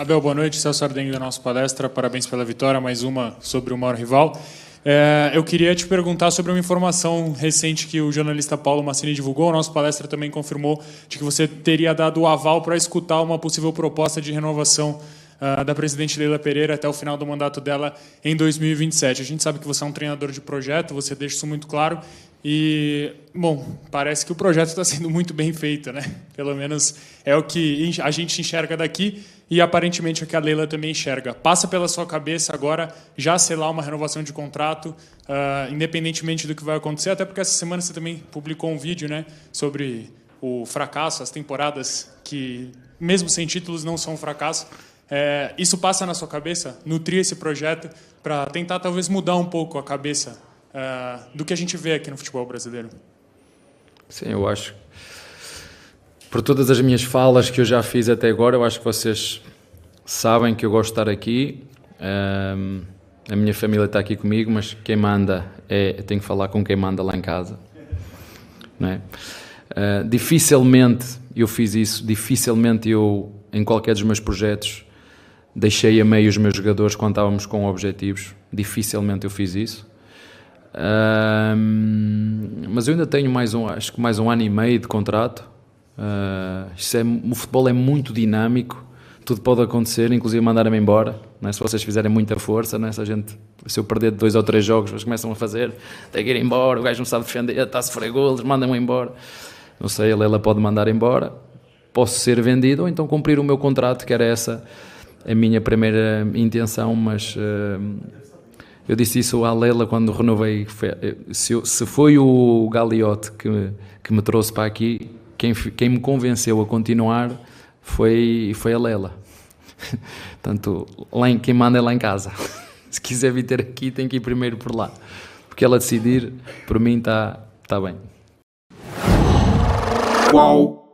Abel, boa noite. Celso Ardengue da nossa palestra. Parabéns pela vitória, mais uma sobre o maior rival. É, eu queria te perguntar sobre uma informação recente que o jornalista Paulo Massini divulgou. A nossa palestra também confirmou de que você teria dado o aval para escutar uma possível proposta de renovação uh, da presidente Leila Pereira até o final do mandato dela em 2027. A gente sabe que você é um treinador de projeto, você deixa isso muito claro. E, bom, parece que o projeto está sendo muito bem feito, né? Pelo menos é o que a gente enxerga daqui e aparentemente é o que a Leila também enxerga. Passa pela sua cabeça agora já selar uma renovação de contrato, uh, independentemente do que vai acontecer, até porque essa semana você também publicou um vídeo né, sobre o fracasso, as temporadas que, mesmo sem títulos, não são um fracasso. É, isso passa na sua cabeça? Nutrir esse projeto para tentar talvez mudar um pouco a cabeça ah, do que a gente vê aqui no futebol brasileiro? Sim, eu acho. Por todas as minhas falas que eu já fiz até agora, eu acho que vocês sabem que eu gosto de estar aqui. Um, a minha família está aqui comigo, mas quem manda é. Eu tenho que falar com quem manda lá em casa. Não é? Uh, dificilmente eu fiz isso, dificilmente eu, em qualquer dos meus projetos, deixei a meio os meus jogadores quando estávamos com objetivos. Dificilmente eu fiz isso. Um, mas eu ainda tenho mais um, acho que mais um ano e meio de contrato. Uh, é, o futebol é muito dinâmico, tudo pode acontecer, inclusive mandarem-me embora. Né? Se vocês fizerem muita força, né? se, a gente, se eu perder dois ou três jogos, vocês começam a fazer, tem que ir embora, o gajo não sabe defender, está a sofrer golos, mandam-me embora. Não sei, a Leila pode mandar embora, posso ser vendido ou então cumprir o meu contrato, que era essa a minha primeira intenção, mas. Uh, eu disse isso à Lela quando renovei. Eh, se, se foi o Galiote que, que me trouxe para aqui, quem, quem me convenceu a continuar foi, foi a Lela. Portanto, lá em, quem manda é lá em casa. se quiser vir ter aqui, tem que ir primeiro por lá. Porque ela decidir, por mim, está tá bem. Qual?